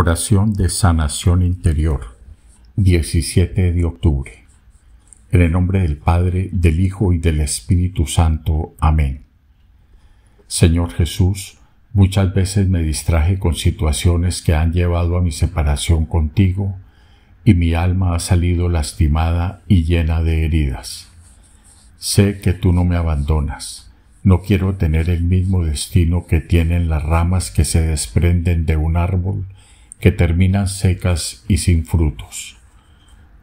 Oración de Sanación Interior 17 de octubre. En el nombre del Padre, del Hijo y del Espíritu Santo. Amén. Señor Jesús, muchas veces me distraje con situaciones que han llevado a mi separación contigo, y mi alma ha salido lastimada y llena de heridas. Sé que tú no me abandonas. No quiero tener el mismo destino que tienen las ramas que se desprenden de un árbol que terminan secas y sin frutos.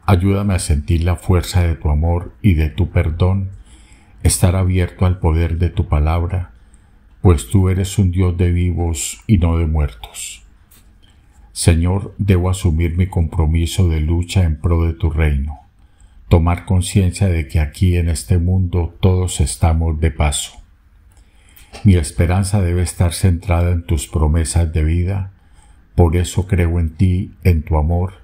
Ayúdame a sentir la fuerza de tu amor y de tu perdón, estar abierto al poder de tu palabra, pues tú eres un Dios de vivos y no de muertos. Señor, debo asumir mi compromiso de lucha en pro de tu reino, tomar conciencia de que aquí en este mundo todos estamos de paso. Mi esperanza debe estar centrada en tus promesas de vida, por eso creo en ti, en tu amor,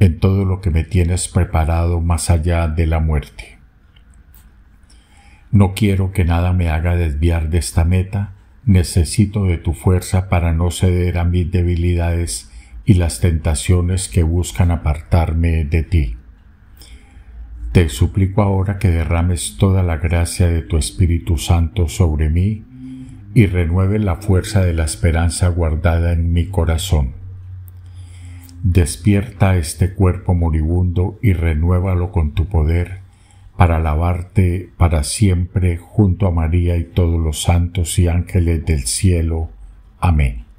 en todo lo que me tienes preparado más allá de la muerte. No quiero que nada me haga desviar de esta meta, necesito de tu fuerza para no ceder a mis debilidades y las tentaciones que buscan apartarme de ti. Te suplico ahora que derrames toda la gracia de tu Espíritu Santo sobre mí, y renueve la fuerza de la esperanza guardada en mi corazón. Despierta este cuerpo moribundo y renuévalo con tu poder para alabarte para siempre junto a María y todos los santos y ángeles del cielo. Amén.